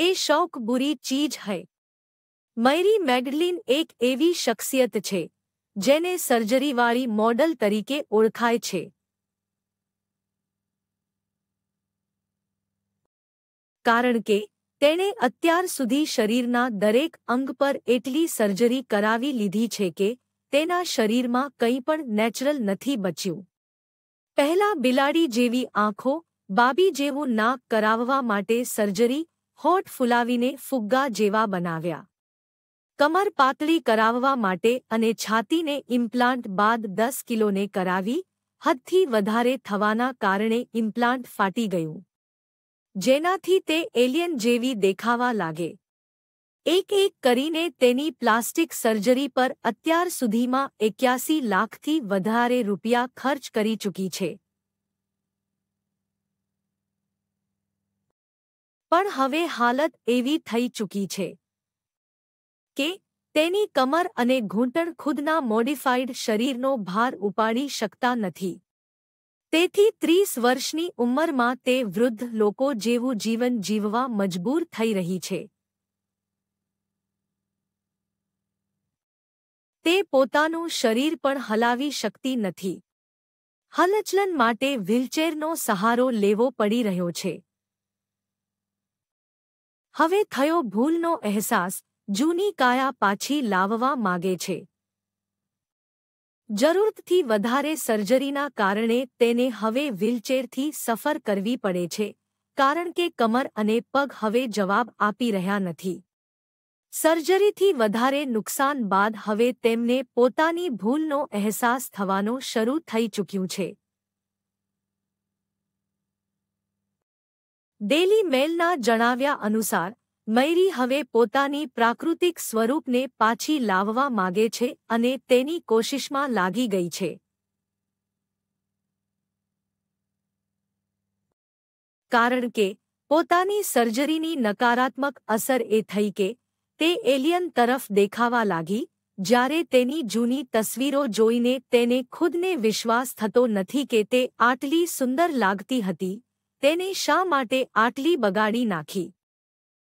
એ શોખ બુરી ચીજ હૈ મૈરી મેગડલિન એક એવી શખ્સિયત છે જેને સર્જરીવાળી મોડલ તરીકે ઓળખાય છે કારણ કે તેણે અત્યાર સુધી શરીરના દરેક અંગ પર એટલી સર્જરી કરાવી લીધી છે કે તેના શરીરમાં કંઈ પણ નેચરલ નથી બચ્યું પહેલા બિલાડી જેવી આંખો બાબી જેવું નાક કરાવવા માટે સર્જરી હોઠ ફુલાવીને ફુગ્ગા જેવા બનાવ્યા કમર પાતળી કરાવવા માટે અને છાતીને ઇમ્પ્લાન્ટ બાદ દસ કિલોને કરાવી હદથી વધારે થવાના કારણે ઇમ્પ્લાન્ટ ફાટી ગયું જેનાથી તે એલિયન જેવી દેખાવા લાગે એક એક કરીને તેની પ્લાસ્ટિક સર્જરી પર અત્યાર સુધીમાં એક્યાસી લાખથી વધારે રૂપિયા ખર્ચ કરી ચૂકી છે પણ હવે હાલત એવી થઈ ચૂકી છે કે તેની કમર અને ઘૂંટણ ખુદના મોડિફાઈડ શરીરનો ભાર ઉપાડી શકતા નથી તેથી ત્રીસ વર્ષની ઉંમરમાં તે વૃદ્ધ લોકો જેવું જીવન જીવવા મજબૂર થઈ રહી છે તે પોતાનું શરીર પણ હલાવી શકતી નથી હલચલન માટે વ્હીલચેરનો સહારો લેવો પડી રહ્યો છે હવે થયો ભૂલનો અહેસાસ જૂની કાયા પાછી લાવવા માગે છે જરૂરતથી વધારે સર્જરીના કારણે તેને હવે વ્હીલચેરથી સફર કરવી પડે છે કારણ કે કમર અને પગ હવે જવાબ આપી રહ્યા નથી સર્જરીથી વધારે નુકસાન બાદ હવે તેમને પોતાની ભૂલનો અહેસાસ થવાનો શરૂ થઈ ચૂક્યું છે ડેલી મેલના જણાવ્યા અનુસાર મૈરી હવે પોતાની પ્રાકૃતિક સ્વરૂપને પાછી લાવવા માગે છે અને તેની કોશિશમાં લાગી ગઈ છે કારણ કે પોતાની સર્જરીની નકારાત્મક અસર એ થઈ કે તે એલિયન તરફ દેખાવા લાગી જ્યારે તેની જૂની તસવીરો જોઈને તેને ખુદને વિશ્વાસ થતો નથી કે તે આટલી સુંદર લાગતી હતી તેને શા માટે આટલી બગાડી નાખી